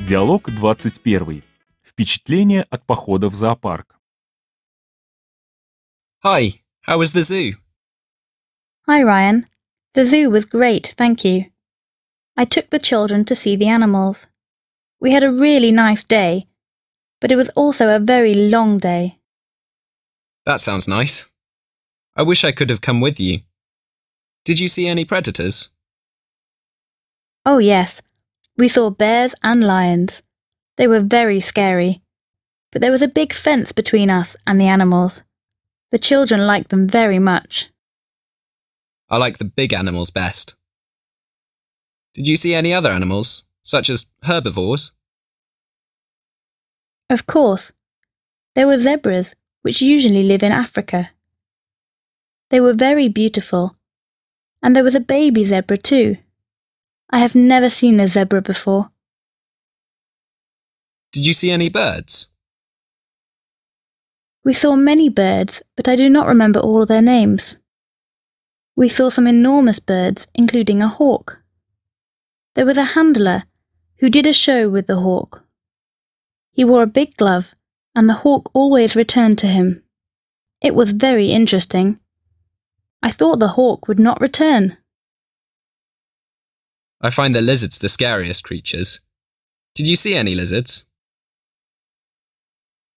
Диалог 21. Впечатление от похода в зоопарк. Hi, how was the zoo? Hi, Ryan. The zoo was great, thank you. I took the children to see the animals. We had a really nice day, but it was also a very long day. That sounds nice. I wish I could have come with you. Did you see any predators? Oh, yes. We saw bears and lions. They were very scary. But there was a big fence between us and the animals. The children liked them very much. I like the big animals best. Did you see any other animals, such as herbivores? Of course. There were zebras, which usually live in Africa. They were very beautiful and there was a baby zebra too. I have never seen a zebra before. Did you see any birds? We saw many birds, but I do not remember all their names. We saw some enormous birds, including a hawk. There was a handler who did a show with the hawk. He wore a big glove, and the hawk always returned to him. It was very interesting. I thought the hawk would not return. I find the lizards the scariest creatures. Did you see any lizards?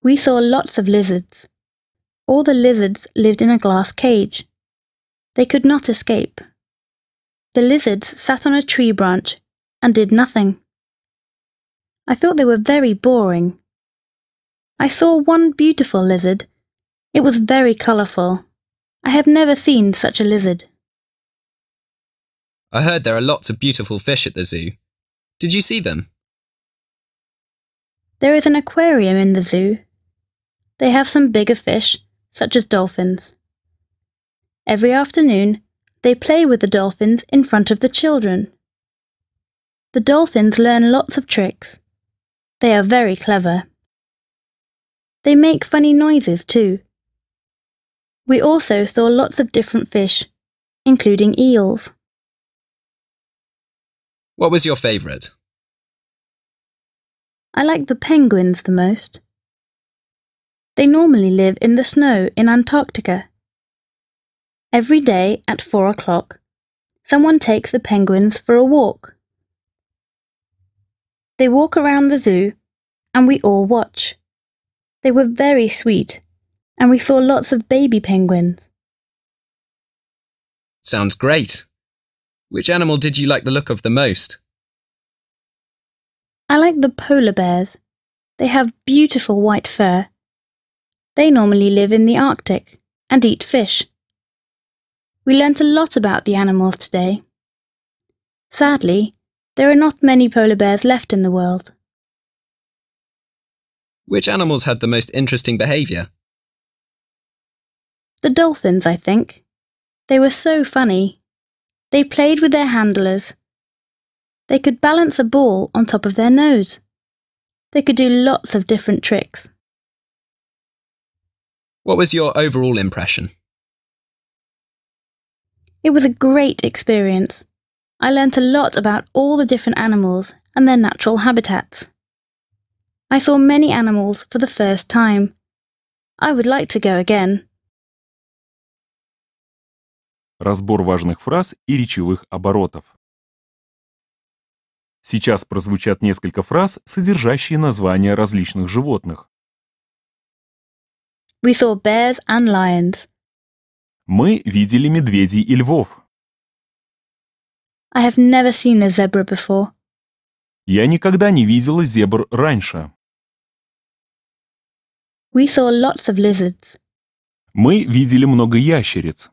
We saw lots of lizards. All the lizards lived in a glass cage. They could not escape. The lizards sat on a tree branch and did nothing. I thought they were very boring. I saw one beautiful lizard. It was very colourful I have never seen such a lizard. I heard there are lots of beautiful fish at the zoo. Did you see them? There is an aquarium in the zoo. They have some bigger fish, such as dolphins. Every afternoon, they play with the dolphins in front of the children. The dolphins learn lots of tricks. They are very clever. They make funny noises too. We also saw lots of different fish, including eels. What was your favourite? I liked the penguins the most. They normally live in the snow in Antarctica. Every day at four o'clock, someone takes the penguins for a walk. They walk around the zoo and we all watch. They were very sweet and we saw lots of baby penguins. Sounds great. Which animal did you like the look of the most? I like the polar bears. They have beautiful white fur. They normally live in the Arctic and eat fish. We learnt a lot about the animals today. Sadly, there are not many polar bears left in the world. Which animals had the most interesting behaviour? The dolphins, I think. They were so funny. They played with their handlers. They could balance a ball on top of their nose. They could do lots of different tricks. What was your overall impression? It was a great experience. I learnt a lot about all the different animals and their natural habitats. I saw many animals for the first time. I would like to go again. разбор важных фраз и речевых оборотов. Сейчас прозвучат несколько фраз, содержащие названия различных животных. We saw bears and lions. Мы видели медведей и львов. I have never seen a zebra before. Я никогда не видела зебр раньше. We saw lots of lizards. Мы видели много ящериц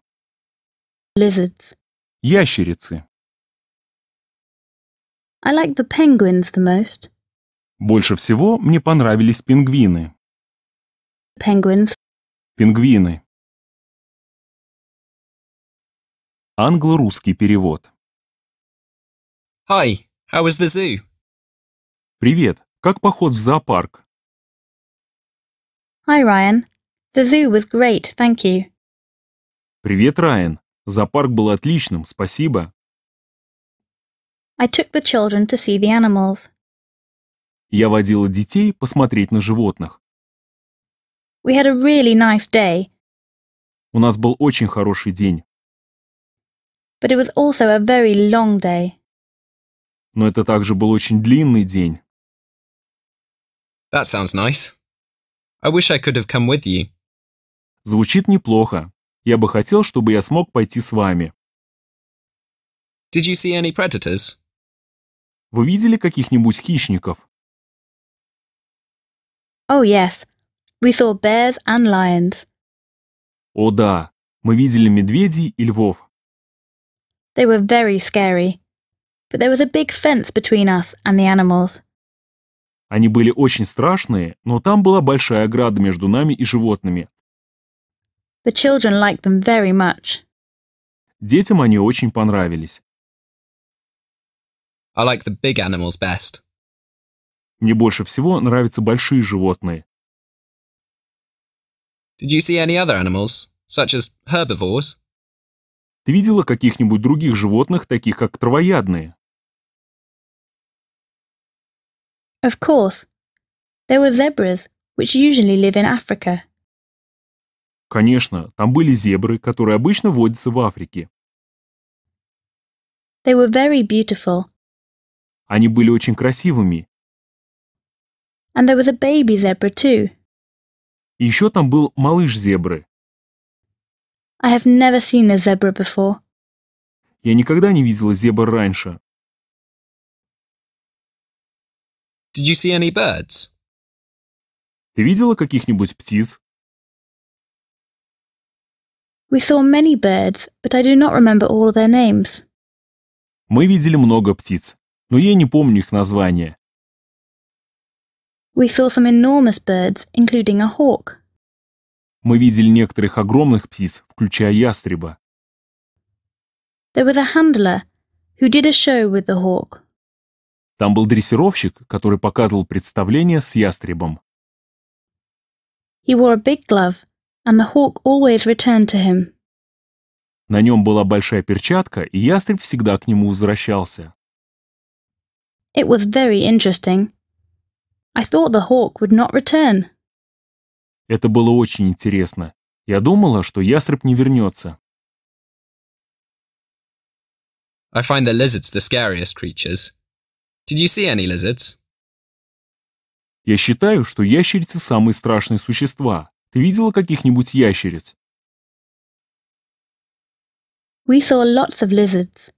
lizards. Ящерицы. I like the penguins the most. Больше всего мне понравились пингвины. Penguins. Пингвины. Англо-русский перевод. Hi, how was the zoo? Привет, как поход в зоопарк? Hi, Ryan. The zoo was great, thank you. Привет, Райан. Зоопарк был отличным, спасибо. I took the children to see the animals. Я водила детей посмотреть на животных. We had a really nice day. У нас был очень хороший день. But it was also a very long day. Но это также был очень длинный день. That sounds nice. I wish I could have come with you. Звучит неплохо. Я бы хотел, чтобы я смог пойти с вами. Did you see any predators? Вы видели каких-нибудь хищников? Oh yes, we saw bears and lions. О да, мы видели медведей и львов. They were very scary, but there was a big fence between us and the animals. Они были очень страшные, но там была большая ограда между нами и животными, The children liked them very much. Детям они очень понравились. I like the big animals best. Мне больше всего нравятся большие животные. Did you see any other animals, such as herbivores? Ты видела каких-нибудь других животных, таких как травоядные? Of course. There were zebras, which usually live in Africa. Конечно, там были зебры, которые обычно водятся в Африке. They were very beautiful. Они были очень красивыми. And there was a baby zebra too. И еще там был малыш зебры. I have never seen a zebra before. Я никогда не видела зебр раньше. Did you see any birds? Ты видела каких-нибудь птиц? We saw many birds, but I do not remember all their names. Мы видели много птиц, но я не помню их названия. We saw some enormous birds, including a hawk. Мы видели некоторых огромных птиц, включая ястреба. There was a handler who did a show with the hawk. Там был дрессировщик, который показывал представление с ястребом. He wore a big glove and the hawk always returned to him. На нем была большая перчатка, и ястреб всегда к нему возвращался. It was very interesting. I thought the hawk would not return. Это было очень интересно. Я думала, что ястреб не вернется. I find the lizards the scariest creatures. Did you see any lizards? Я считаю, что ящерицы самые страшные существа. Ты видела каких-нибудь ящериц? We saw lots of lizards.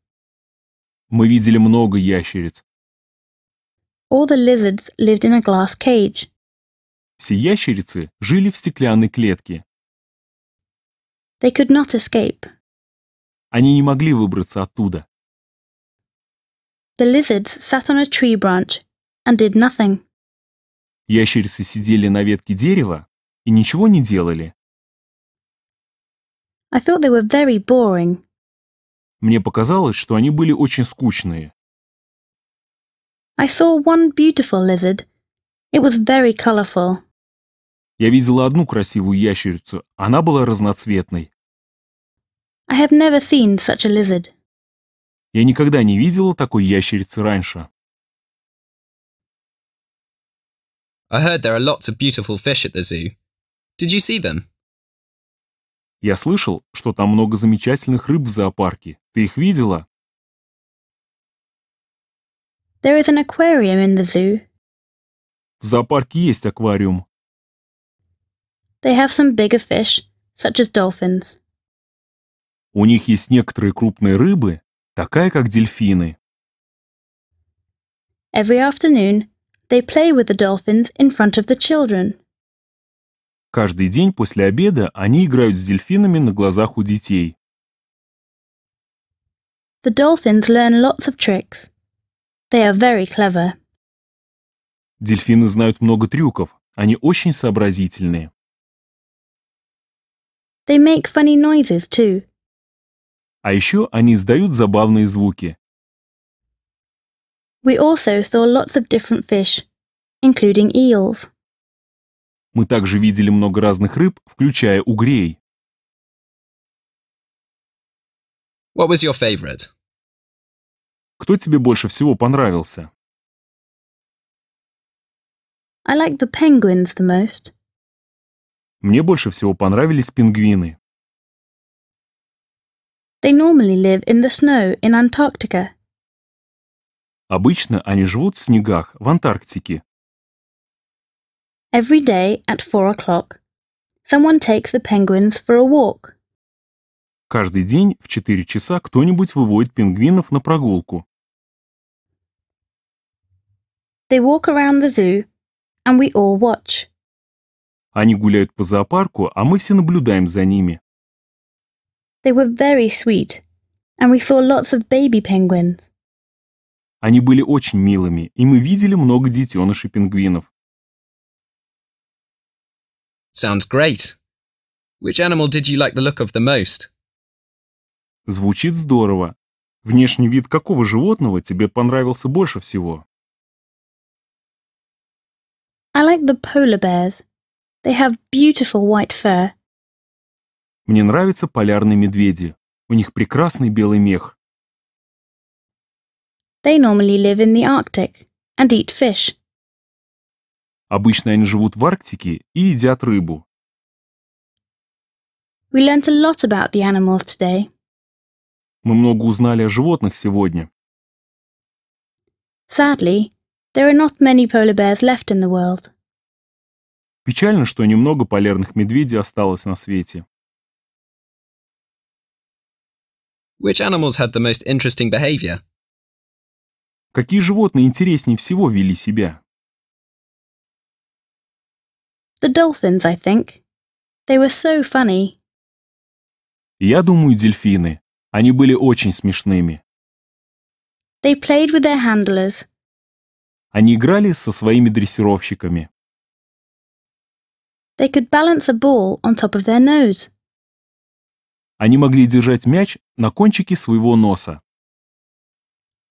Мы видели много ящериц. All the lizards lived in a glass cage. Все ящерицы жили в стеклянной клетке. They could not escape. Они не могли выбраться оттуда. The lizards sat on a tree branch and did nothing. Ящерицы сидели на ветке дерева и ничего не делали. I thought they were very boring. Мне показалось, что они были очень скучные. I saw one beautiful lizard. It was very colorful. Я видела одну красивую ящерицу. Она была разноцветной. I have never seen such a lizard. Я никогда не видела такой ящерицы раньше. I heard there are lots of beautiful fish at the zoo. Did you see them? Я слышал, что там много замечательных рыб в зоопарке. Ты их видела? There is an aquarium in the zoo. В зоопарке есть аквариум. They have some bigger fish, such as dolphins. У них есть некоторые крупные рыбы, такая как дельфины. Every afternoon, they play with the dolphins in front of the children. Каждый день после обеда они играют с дельфинами на глазах у детей. The dolphins learn lots of tricks. They are very clever. Дельфины знают много трюков. Они очень сообразительные. They make funny noises too. А еще они издают забавные звуки. We also saw lots of different fish, including eels. Мы также видели много разных рыб, включая угрей. What was your favorite? Кто тебе больше всего понравился? I like the penguins the most. Мне больше всего понравились пингвины. They normally live in the snow in Antarctica. Обычно они живут в снегах в Антарктике. Every day at four o'clock, someone takes the penguins for a walk. Каждый день в четыре часа кто-нибудь выводит пингвинов на прогулку. They walk around the zoo, and we all watch. Они гуляют по зоопарку, а мы все наблюдаем за ними. They were very sweet, and we saw lots of baby penguins. Они были очень милыми, и мы видели много детенышей пингвинов. Sounds great. Which animal did you like the look of the most? Звучит здорово. Внешний вид какого животного тебе понравился больше всего? I like the polar bears. They have beautiful white fur. Мне нравятся полярные медведи. У них прекрасный белый мех. They normally live in the Arctic and eat fish. Обычно они живут в Арктике и едят рыбу. We learnt a lot about the animals today. Мы много узнали о животных сегодня. Sadly, there are not many polar bears left in the world. Печально, что немного полярных медведей осталось на свете. Which animals had the most interesting behavior? Какие животные интереснее всего вели себя? The dolphins, I think. They were so funny. Я думаю, дельфины. Они были очень смешными. They played with their handlers. Они играли со своими дрессировщиками. They could balance a ball on top of their nose. Они могли держать мяч на кончике своего носа.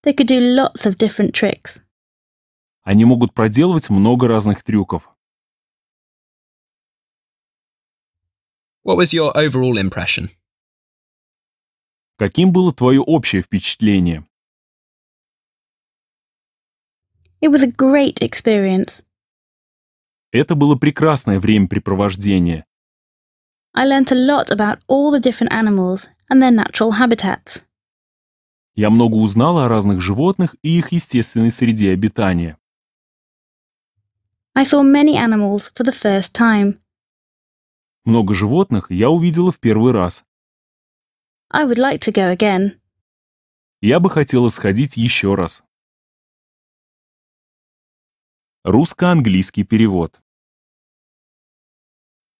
They could do lots of different tricks. Они могут проделывать много разных трюков. What was your overall impression? Каким было твое общее впечатление? It was a great experience. Это было прекрасное времяпрепровождение. I learnt a lot about all the different animals and their natural habitats. Я много узнала о разных животных и их естественной среде обитания. I saw many animals for the first time много животных я увидела в первый раз. I would like to go again. Я бы хотела сходить еще раз. Русско-английский перевод.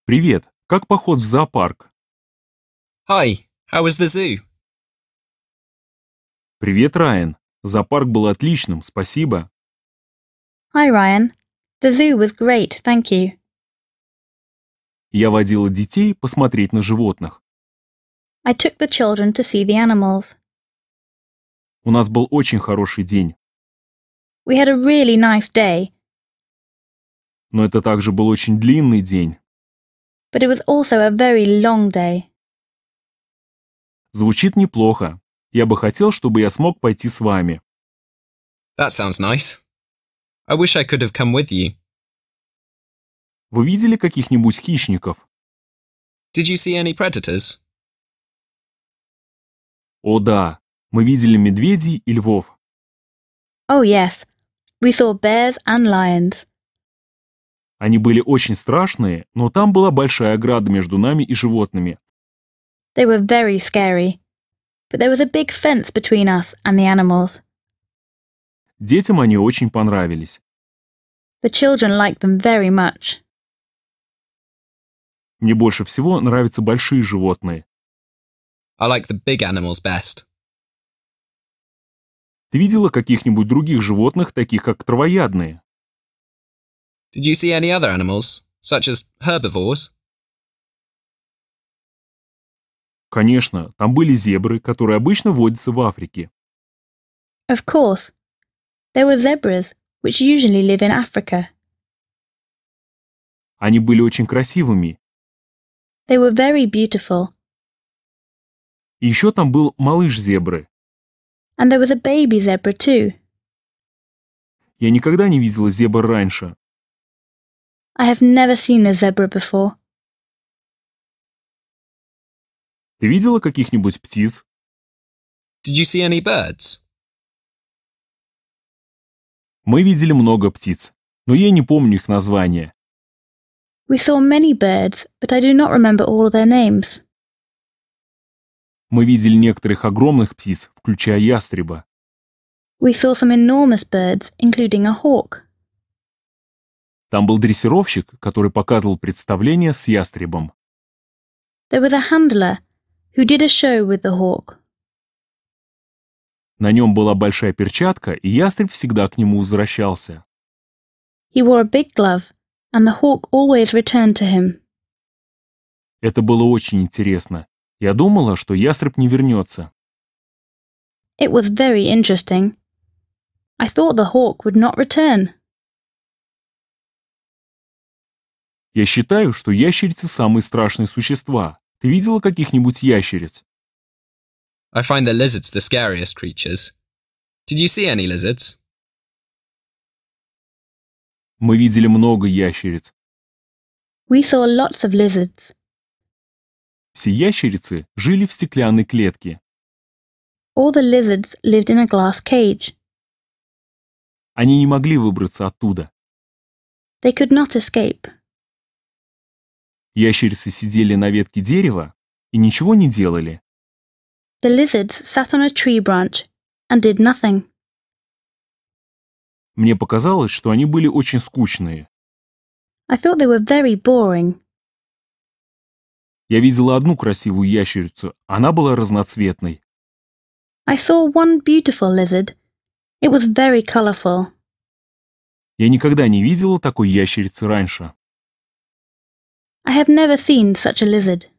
Привет, как поход в зоопарк? Hi, how was the zoo? Привет, Райан. Зоопарк был отличным, спасибо. Hi, Ryan. The zoo was great, thank you. Я водила детей посмотреть на животных. I took the children to see the animals. У нас был очень хороший день. We had a really nice day. Но это также был очень длинный день. But it was also a very long day. Звучит неплохо. Я бы хотел, чтобы я смог пойти с вами. That sounds nice. I wish I could have come with you. Вы видели каких-нибудь хищников? Did you see any predators? О да, мы видели медведей и львов. Oh yes, we saw bears and lions. Они были очень страшные, но там была большая ограда между нами и животными. They were very scary, but there was a big fence between us and the animals. Детям они очень понравились. The children liked them very much. Мне больше всего нравятся большие животные. I like the big animals best. Ты видела каких-нибудь других животных, таких как травоядные? Did you see any other animals, such as herbivores? Конечно, там были зебры, которые обычно водятся в Африке. Of course. There were zebras, which usually live in Africa. Они были очень красивыми, They were very beautiful. Еще там был малыш зебры. And there was a baby zebra too. Я никогда не видела зебр раньше. I have never seen a zebra before. Ты видела каких-нибудь птиц? Did you see any birds? Мы видели много птиц, но я не помню их названия. We saw many birds, but I do not remember all their names. Мы видели некоторых огромных птиц, включая ястреба. We saw some enormous birds, including a hawk. Там был дрессировщик, который показывал представление с ястребом. There was a handler who did a show with the hawk. На нем была большая перчатка, и ястреб всегда к нему возвращался. He wore a big glove, and the hawk always returned to him. Это было очень интересно. Я думала, что ястреб не вернется. It was very interesting. I thought the hawk would not return. Я считаю, что ящерицы самые страшные существа. Ты видела каких-нибудь ящериц? I find the lizards the scariest creatures. Did you see any lizards? Мы видели много ящериц. We saw lots of lizards. Все ящерицы жили в стеклянной клетке. All the lizards lived in a glass cage. Они не могли выбраться оттуда. They could not escape. Ящерицы сидели на ветке дерева и ничего не делали. The lizards sat on a tree branch and did nothing. Мне показалось, что они были очень скучные. I thought they were very boring. Я видела одну красивую ящерицу. Она была разноцветной. I saw one beautiful lizard. It was very colorful. Я никогда не видела такой ящерицы раньше. I have never seen such a lizard.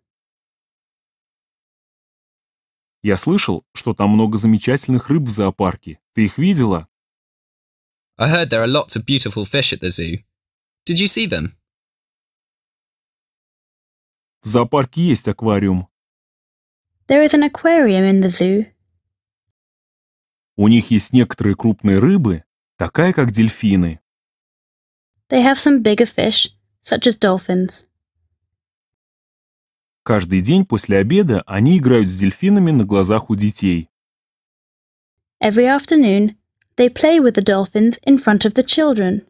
Я слышал, что там много замечательных рыб в зоопарке. Ты их видела? I heard there are lots of beautiful fish at the zoo. Did you see them? В зоопарке есть аквариум. There is an aquarium in the zoo. У них есть некоторые крупные рыбы, такая как дельфины. They have some bigger fish, such as dolphins. Каждый день после обеда они играют с дельфинами на глазах у детей. Every afternoon They play with the dolphins in front of the children.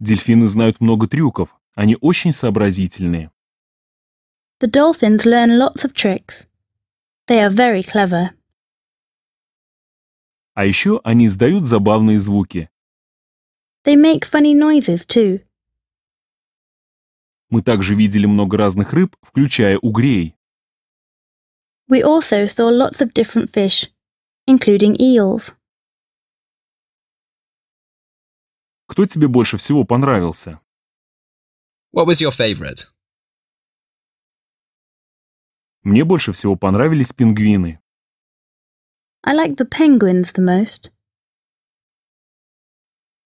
Дельфины знают много трюков. Они очень сообразительные. The dolphins learn lots of tricks. They are very clever. А еще они издают забавные звуки. They make funny noises too. Мы также видели много разных рыб, включая угрей. We also saw lots of different fish, including eels. Кто тебе больше всего понравился? What was your favorite? Мне больше всего понравились пингвины. I like the penguins the most.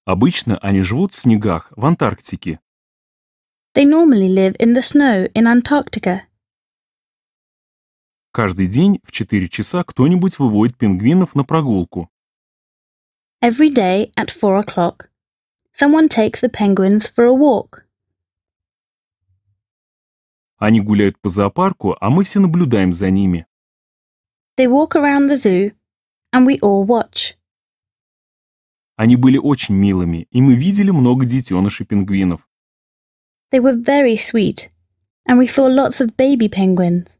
Обычно они живут в снегах в Антарктике. They normally live in the snow in Antarctica. Каждый день в 4 часа кто-нибудь выводит пингвинов на прогулку. Every day at 4 o'clock, someone takes the penguins for a walk. Они гуляют по зоопарку, а мы все наблюдаем за ними. They walk around the zoo, and we all watch. Они были очень милыми, и мы видели много детенышей пингвинов. They were very sweet, and we saw lots of baby penguins.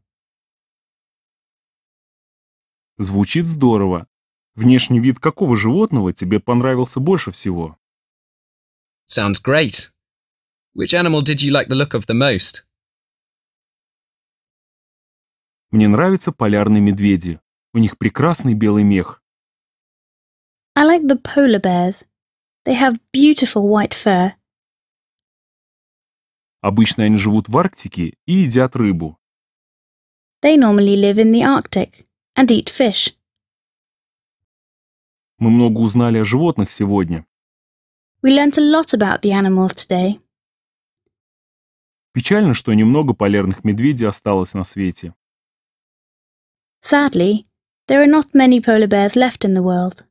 Звучит здорово. Внешний вид какого животного тебе понравился больше всего? Sounds great. Which animal did you like the look of the most? Мне нравятся полярные медведи. У них прекрасный белый мех. I like the polar bears. They have beautiful white fur. Обычно они живут в Арктике и едят рыбу. They normally live in the Arctic and eat fish. Мы много узнали о животных сегодня. We learnt a lot about the animals today. Печально, что немного полярных медведей осталось на свете. Sadly, there are not many polar bears left in the world.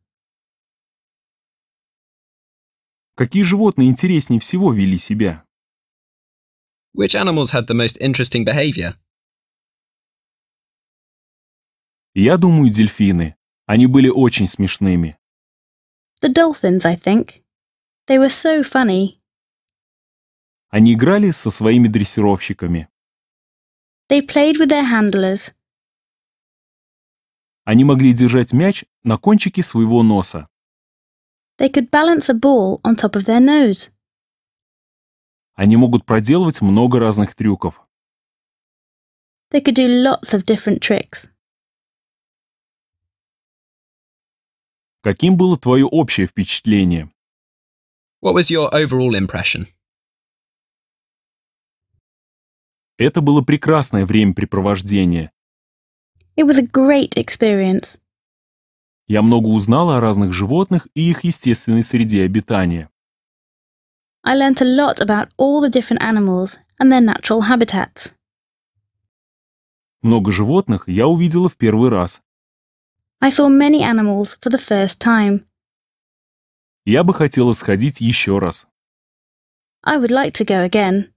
Какие животные интереснее всего вели себя? Which animals had the most interesting behavior? Я думаю, дельфины. Они были очень смешными. The dolphins, I think. They were so funny. Они играли со своими дрессировщиками. They played with their handlers. Они могли держать мяч на кончике своего носа. They could balance a ball on top of their nose. Они могут проделывать много разных трюков. They could do lots of different tricks. Каким было твое общее впечатление? What was your overall impression? Это было прекрасное времяпрепровождение. It was a great experience. Я много узнала о разных животных и их естественной среде обитания. I learnt a lot about all the different animals and their natural habitats. Много животных я увидела в первый раз. I saw many animals for the first time. Я бы хотела сходить еще раз. I would like to go again.